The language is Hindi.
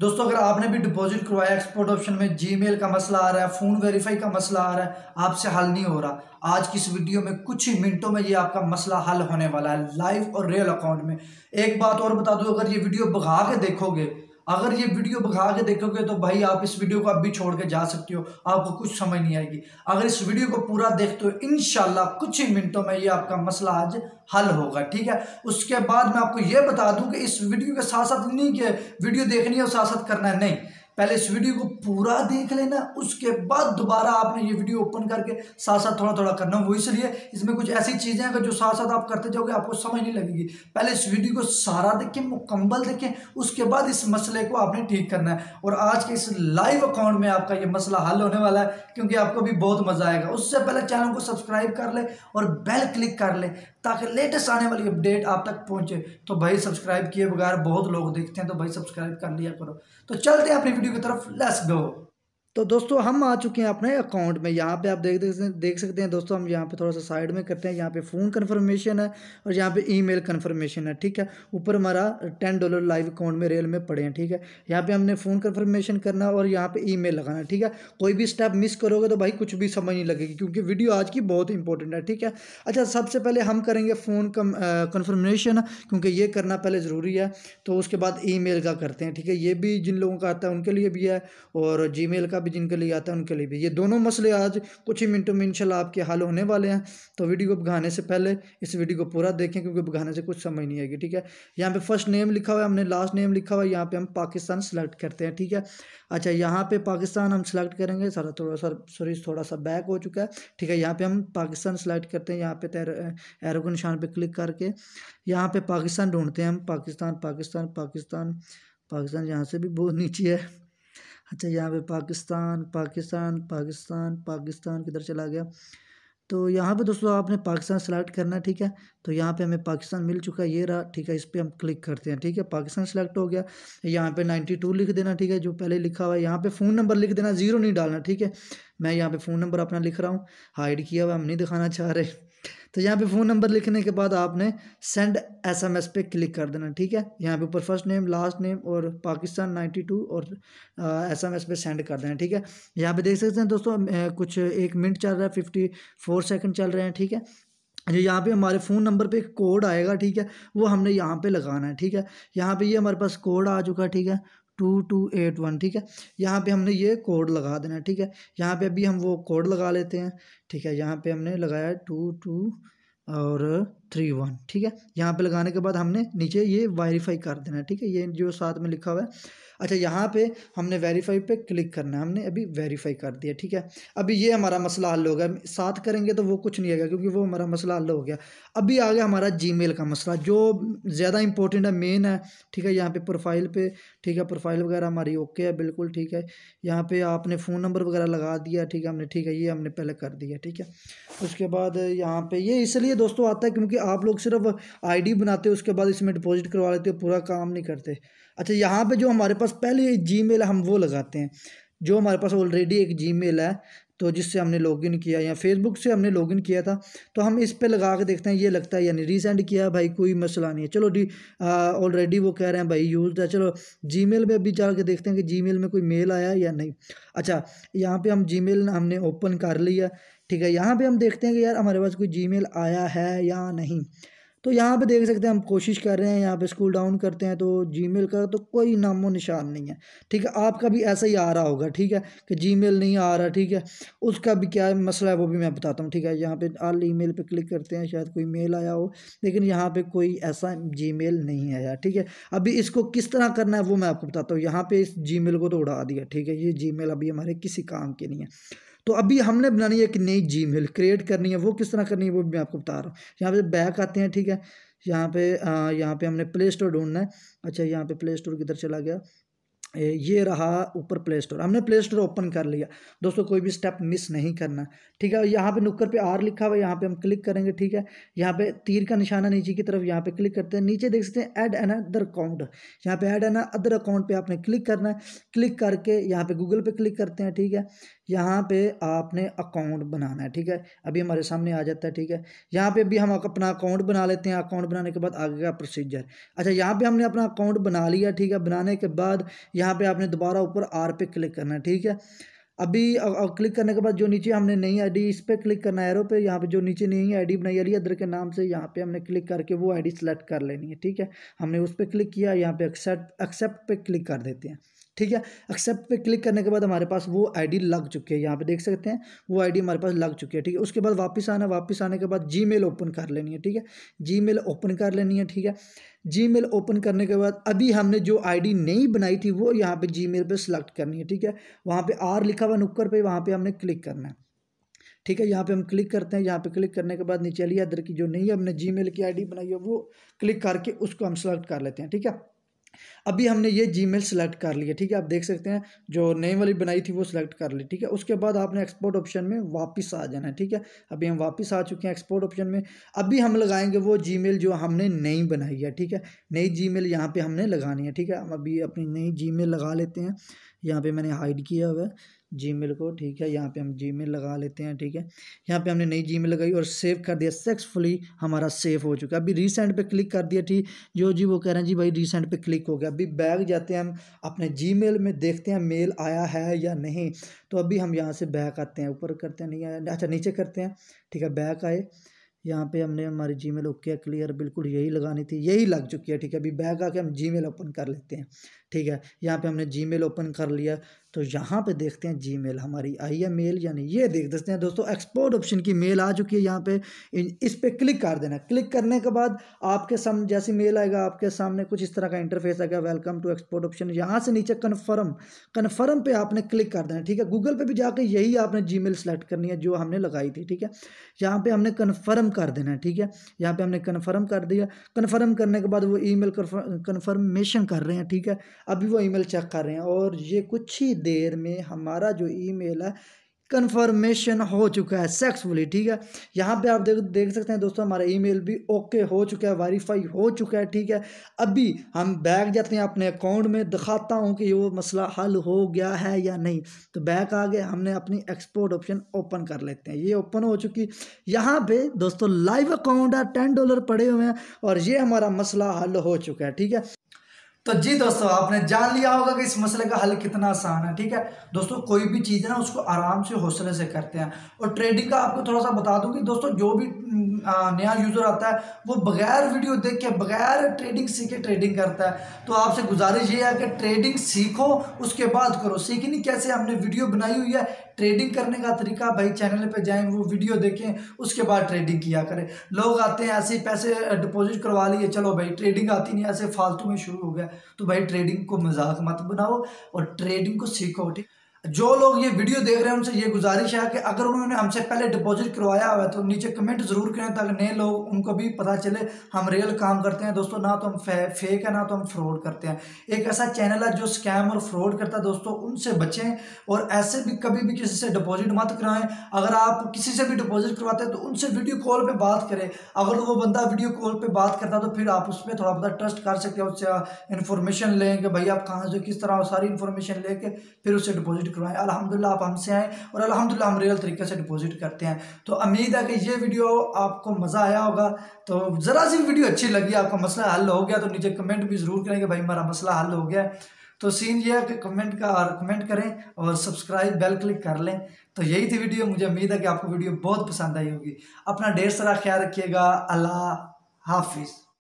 दोस्तों अगर आपने भी डिपॉजिट करवाया एक्सपोर्ट ऑप्शन में जीमेल का मसला आ रहा है फ़ोन वेरीफाई का मसला आ रहा है आपसे हल नहीं हो रहा आज की इस वीडियो में कुछ ही मिनटों में ये आपका मसला हल होने वाला है लाइव और रियल अकाउंट में एक बात और बता दूं अगर ये वीडियो भगा के देखोगे अगर ये वीडियो भगा के देखोगे तो भाई आप इस वीडियो को अभी छोड़ के जा सकते हो आपको कुछ समझ नहीं आएगी अगर इस वीडियो को पूरा देखते हो इन कुछ ही मिनटों में ये आपका मसला आज हल होगा ठीक है उसके बाद मैं आपको ये बता दूँ कि इस वीडियो के साथ साथ नहीं कि वीडियो देखनी है और साथ साथ करना है नहीं पहले इस वीडियो को पूरा देख लेना उसके बाद दोबारा आपने ये वीडियो ओपन करके साथ साथ थोड़ा थोड़ा करना वो इसलिए इसमें कुछ ऐसी चीज़ें हैं जो साथ साथ आप करते जाओगे आपको समझ नहीं लगेगी पहले इस वीडियो को सारा देखें मुकम्मल देखें उसके बाद इस मसले को आपने ठीक करना है और आज के इस लाइव अकाउंट में आपका ये मसला हल होने वाला है क्योंकि आपको भी बहुत मज़ा आएगा उससे पहले चैनल को सब्सक्राइब कर ले और बेल क्लिक कर ले ताकि लेटेस्ट आने वाली अपडेट आप तक पहुंचे तो भाई सब्सक्राइब किए बगैर बहुत लोग देखते हैं तो भाई सब्सक्राइब कर लिया करो तो चलते हैं अपनी वीडियो की तरफ लेट्स गो तो दोस्तों हम आ चुके हैं अपने अकाउंट में यहाँ पे आप देख देख सकते हैं दोस्तों हम यहाँ पे थोड़ा सा साइड में करते हैं यहाँ पे फ़ोन कन्फर्मेशन है और यहाँ पे ईमेल कन्फर्मेशन है ठीक है ऊपर हमारा टेन डॉलर लाइव अकाउंट में रेल में पड़े हैं ठीक है यहाँ पे हमने फ़ोन कन्फर्मेशन करना और यहाँ पर ई लगाना है ठीक है कोई भी स्टेप मिस करोगे तो भाई कुछ भी समझ नहीं लगेगी क्योंकि वीडियो आज की बहुत इंपॉर्टेंट है ठीक है अच्छा सबसे पहले हम करेंगे फ़ोन कन्फर्मेशन क्योंकि ये करना पहले ज़रूरी है तो उसके बाद ई का करते हैं ठीक है ये भी जिन लोगों का आता है उनके लिए भी है और जी का भी जिनके लिए आता है उनके लिए भी ये दोनों मसले आज कुछ ही मिनटों में इंशाल्लाह आपके हल होने वाले हैं तो वीडियो को भगाने से पहले इस वीडियो को पूरा देखें क्योंकि भगाने से कुछ समझ नहीं आएगी ठीक है यहाँ पे फर्स्ट नेम लिखा हुआ है हमने लास्ट नेम लिखा हुआ है यहाँ पर हम पाकिस्तान सेलेक्ट करते हैं ठीक है अच्छा यहाँ पर पाकिस्तान हम सेलेक्ट करेंगे सारा थोड़ा सा सॉरी थोड़ा सा बैक हो चुका है ठीक है यहाँ पर हम पाकिस्तान सेलेक्ट करते हैं यहाँ पर एरो के निशान पर क्लिक करके यहाँ पर पाकिस्तान ढूंढते हैं हम पाकिस्तान पाकिस्तान पाकिस्तान पाकिस्तान यहाँ से भी बहुत नीचे है अच्छा यहाँ पे पाकिस्तान पाकिस्तान पाकिस्तान पाकिस्तान किधर चला गया तो यहाँ पे दोस्तों आपने पाकिस्तान सेलेक्ट करना है ठीक है तो यहाँ पे हमें पाकिस्तान मिल चुका है ये रहा ठीक है इस पर हम क्लिक करते हैं ठीक है पाकिस्तान सेलेक्ट हो गया यहाँ पे नाइन्टी टू लिख देना ठीक है जो पहले लिखा हुआ है यहाँ पे फ़ोन नंबर लिख देना ज़ीरो नहीं डालना ठीक है मैं यहाँ पे फ़ोन नंबर अपना लिख रहा हूँ हाइड किया हुआ हम नहीं दिखाना चाह रहे तो यहाँ पे फ़ोन नंबर लिखने के बाद आपने सेंड एसएमएस पे क्लिक कर देना ठीक है यहाँ पे ऊपर फर्स्ट नेम लास्ट नेम और पाकिस्तान 92 और एसएमएस पे सेंड कर देना ठीक है यहाँ पे देख सकते हैं दोस्तों कुछ एक मिनट चल रहा है फिफ्टी फोर सेकेंड चल रहे हैं ठीक है जो यहाँ पे हमारे फ़ोन नंबर पे कोड आएगा ठीक है वो हमने यहाँ पे लगाना है ठीक है यहाँ पे ये यह हमारे पास कोड आ चुका है ठीक है टू टू एट वन ठीक है यहाँ पे हमने ये कोड लगा देना है ठीक है यहाँ पे अभी हम वो कोड लगा लेते हैं ठीक है यहाँ पे हमने लगाया टू टू और थ्री वन ठीक है यहाँ पे लगाने के बाद हमने नीचे ये वेरीफाई कर देना है ठीक है ये जो साथ में लिखा हुआ है अच्छा यहाँ पे हमने वेरीफाई पे क्लिक करना है हमने अभी वेरीफाई कर दिया ठीक है अभी ये हमारा मसला हल हो गया साथ करेंगे तो वो कुछ नहीं आएगा क्योंकि वो हमारा मसला हल हो गया अभी आ गया हमारा जी का मसला जो ज़्यादा इंपॉर्टेंट है मेन है ठीक है यहाँ पर प्रोफाइल पर ठीक है प्रोफाइल वगैरह हमारी ओके है बिल्कुल ठीक है यहाँ पर आपने फ़ोन नंबर वगैरह लगा दिया ठीक है हमने ठीक है ये हमने पहले कर दिया ठीक है उसके बाद यहाँ पर ये इसलिए दोस्तों आता है क्योंकि क्योंकि आप लोग सिर्फ आईडी बनाते हो उसके बाद इसमें डिपॉजिट करवा लेते हो पूरा काम नहीं करते अच्छा यहाँ पे जो हमारे पास पहले जी मेल हम वो लगाते हैं जो हमारे पास ऑलरेडी एक मेल है तो जिससे हमने लॉगिन किया या फेसबुक से हमने लॉगिन किया था तो हम इस पे लगा के देखते हैं ये लगता है यानी रीसेंड किया भाई कोई मसला नहीं है चलो डी ऑलरेडी वो कह रहे हैं भाई यूज है चलो जीमेल में अभी जा के देखते हैं कि जीमेल में कोई मेल आया या नहीं अच्छा यहाँ पे हम जीमेल हमने ओपन कर लिया ठीक है यहाँ पे हम देखते हैं कि यार हमारे पास कोई जीमेल आया है या नहीं तो यहाँ पे देख सकते हैं हम कोशिश कर रहे हैं यहाँ पे स्कूल डाउन करते हैं तो जीमेल का तो कोई नामो निशान नहीं है ठीक है आपका भी ऐसा ही आ रहा होगा ठीक है कि जीमेल नहीं आ रहा ठीक है उसका भी क्या मसला है वो भी मैं बताता हूँ ठीक है यहाँ पे आल ईमेल पे क्लिक करते हैं शायद कोई मेल आया हो लेकिन यहाँ पर कोई ऐसा जी नहीं आया ठीक है अभी इसको किस तरह करना है वो मैं आपको बताता हूँ यहाँ पर इस जी को तो उड़ा दिया ठीक है ये जी अभी हमारे किसी काम के नहीं है तो अभी हमने बनानी है एक नई जी मेल क्रिएट करनी है वो किस तरह करनी है वो मैं आपको बता रहा हूँ यहाँ पे बैक आते हैं ठीक है यहाँ पे यहाँ पे हमने प्ले स्टोर ढूंढना है अच्छा यहाँ पे प्ले स्टोर किधर चला गया ये रहा ऊपर प्ले स्टोर हमने प्ले स्टोर ओपन कर लिया दोस्तों कोई भी स्टेप मिस नहीं करना ठीक है यहाँ पे नुक्कर पे आर लिखा हुआ है यहाँ पे हम क्लिक करेंगे ठीक है यहाँ पे तीर का निशाना नीचे की तरफ यहाँ पे क्लिक करते हैं नीचे देख सकते हैं ऐड एन अदर अकाउंट यहाँ पे ऐड एन अदर अकाउंट पे आपने क्लिक करना है क्लिक करके यहाँ पे गूगल पे क्लिक करते हैं ठीक है यहाँ पे आपने अकाउंट बनाना है ठीक है अभी हमारे सामने आ जाता है ठीक है यहाँ पे भी हम अपना अकाउंट बना लेते हैं अकाउंट बनाने के बाद आगे का प्रोसीजर अच्छा यहाँ पे हमने अपना अकाउंट बना लिया ठीक है बनाने के बाद यहाँ पे आपने दोबारा ऊपर आर पे क्लिक करना है ठीक है अभी क्लिक करने के बाद जो नीचे हमने नई डी इस पर क्लिक करना है एरो पे यहाँ पे जो नीचे नई डी बनाई अली अदर के नाम से यहाँ पे हमने क्लिक करके वो आईडी सेलेक्ट कर लेनी है ठीक है हमने उस पर क्लिक किया यहाँ पे एक्सेप्ट एक्सेप्ट पे क्लिक कर देते हैं ठीक है एक्सेप्ट पे क्लिक करने के बाद हमारे पास वो आईडी लग चुकी है यहाँ पे देख सकते हैं वो आईडी हमारे पास लग चुकी है ठीक है उसके बाद वापस आना वापस आने के बाद जीमेल ओपन कर लेनी है ठीक है जीमेल ओपन कर लेनी है ठीक है जीमेल ओपन करने के बाद अभी हमने जो आईडी नहीं बनाई थी वो यहाँ पे जीमेल पे सिलेक्ट करनी है ठीक है वहाँ पर आर लिखा हुआ नुक्कर पर वहाँ पर हमने क्लिक करना है ठीक है यहाँ पे हम क्लिक करते हैं यहाँ पे क्लिक करने के बाद नीचे लिया अदर की जो नहीं है हमने जीमेल की आईडी बनाई है वो क्लिक करके उसको हम सेलेक्ट कर लेते हैं ठीक है अभी हमने ये जी मेल सेलेक्ट कर लिया ठीक है आप देख सकते हैं जो नई वाली बनाई थी वो सिलेक्ट कर ली ठीक है उसके बाद आपने एक्सपोर्ट ऑप्शन में वापस आ जाना है ठीक है अभी हम वापस आ चुके हैं एक्सपोर्ट ऑप्शन में अभी हम लगाएंगे वो जी मेल जो हमने नई बनाई है ठीक है नई जी मेल यहाँ पर हमने लगानी है ठीक है हम अभी अपनी नई जी मेल लगा लेते हैं यहाँ पर मैंने हाइड किया हुआ है जीमेल को ठीक है यहाँ पे हम जीमेल लगा लेते हैं ठीक है यहाँ पे हमने नई जीमेल लगाई और सेव कर दिया सक्सेसफुली हमारा सेव हो चुका है अभी रीसेंट पे क्लिक कर दिया ठीक जो जी वो कह रहे हैं जी भाई रीसेंट पे क्लिक हो गया अभी बैग जाते हैं हम अपने जी में देखते हैं मेल आया है या नहीं तो अभी हम यहाँ से बैक आते हैं ऊपर करते हैं नहीं आया अच्छा नीचे करते हैं ठीक है बैक आए यहाँ पे हमने हमारी जी मेल ओके क्लियर बिल्कुल यही लगानी थी यही लग चुकी है ठीक है अभी बैग आके हम जी मेल ओपन कर लेते हैं ठीक है यहाँ पे हमने जी मेल ओपन कर लिया तो यहाँ पे देखते हैं जी मेल हमारी आई है मेल यानी ये देख देते हैं दोस्तों एक्सपोर्ट ऑप्शन की मेल आ चुकी है यहाँ पे इस पर क्लिक कर देना क्लिक करने के बाद आपके सामने जैसी मेल आएगा आपके सामने कुछ इस तरह का इंटरफेस आएगा वेलकम टू एक्सपोर्ट ऑप्शन यहाँ से नीचे कन्फर्म कन्फर्म पर आपने क्लिक कर देना ठीक है गूगल पर भी जाकर यही आपने जी मेल सेलेक्ट करनी है जो हमने लगाई थी ठीक है यहाँ पर हमने कन्फर्म कर देना है ठीक है यहाँ पर हमने कन्फर्म कर दिया कन्फर्म करने के बाद वो ई मेल कन्फर्मेशन कर रहे हैं ठीक है अभी वो ई चेक कर रहे हैं और ये कुछ ही देर में हमारा जो ईमेल है कन्फर्मेशन हो चुका है सक्सेसफुली ठीक है यहाँ पे आप देख देख सकते हैं दोस्तों हमारा ईमेल भी ओके हो चुका है वेरीफाई हो चुका है ठीक है अभी हम बैक जाते हैं अपने अकाउंट में दिखाता हूँ कि वो मसला हल हो गया है या नहीं तो बैक आ गए हमने अपनी एक्सपोर्ट ऑप्शन ओपन कर लेते हैं ये ओपन हो चुकी यहाँ पर दोस्तों लाइव अकाउंट है टेन डॉलर पड़े हुए हैं और ये हमारा मसला हल हो चुका है ठीक है तो जी दोस्तों आपने जान लिया होगा कि इस मसले का हल कितना आसान है ठीक है दोस्तों कोई भी चीज़ है ना उसको आराम से हौसले से करते हैं और ट्रेडिंग का आपको थोड़ा सा बता दूं कि दोस्तों जो भी नया यूज़र आता है वो बगैर वीडियो देख के बगैर ट्रेडिंग सीखे ट्रेडिंग करता है तो आपसे गुजारिश ये है कि ट्रेडिंग सीखो उसके बाद करो सीखनी कैसे हमने वीडियो बनाई हुई है ट्रेडिंग करने का तरीका भाई चैनल पे जाएं वो वीडियो देखें उसके बाद ट्रेडिंग किया करें लोग आते हैं ऐसे ही पैसे डिपॉजिट करवा लिए चलो भाई ट्रेडिंग आती नहीं ऐसे फालतू में शुरू हो गया तो भाई ट्रेडिंग को मजाक मत बनाओ और ट्रेडिंग को सीखो ठीक जो लोग ये वीडियो देख रहे हैं उनसे ये गुजारिश है कि अगर उन्होंने हमसे पहले डिपॉजिट करवाया हुआ है तो नीचे कमेंट ज़रूर करें ताकि नए लोग उनको भी पता चले हम रियल काम करते हैं दोस्तों ना तो हम फे, फेक है ना तो हम फ्रॉड करते हैं एक ऐसा चैनल है जो स्कैम और फ्रॉड करता है दोस्तों उनसे बचें और ऐसे भी कभी भी किसी से डिपॉजिट मत कराएं अगर आप किसी से भी डिपॉजिट करवाते हैं तो उनसे वीडियो कॉल पर बात करें अगर वो बंदा वीडियो कॉल पर बात करता तो फिर आप उस पर थोड़ा बहुत ट्रस्ट कर सकते हैं उससे इन्फॉर्मेशन लें कि भाई आप कहाँ से किस तरह सारी इन्फॉर्मेशन लेके फिर उससे डिपॉजिट करवाएं अलहमदिल्ला आप हमसे आएँ और अलहमदिल्ला हम रियल तरीके से डिपॉजिट करते हैं तो उम्मीद है कि ये वीडियो आपको मज़ा आया होगा तो ज़रा सी वीडियो अच्छी लगी आपका मसला हल हो गया तो नीचे कमेंट भी ज़रूर करेंगे भाई हमारा मसला हल हो गया तो सीन ये है कि कमेंट का और कमेंट करें और सब्सक्राइब बेल क्लिक कर लें तो यही थी वीडियो मुझे उम्मीद है कि आपको वीडियो बहुत पसंद आई होगी अपना ढेर सारा ख्याल रखिएगा अल्लाह हाफिज़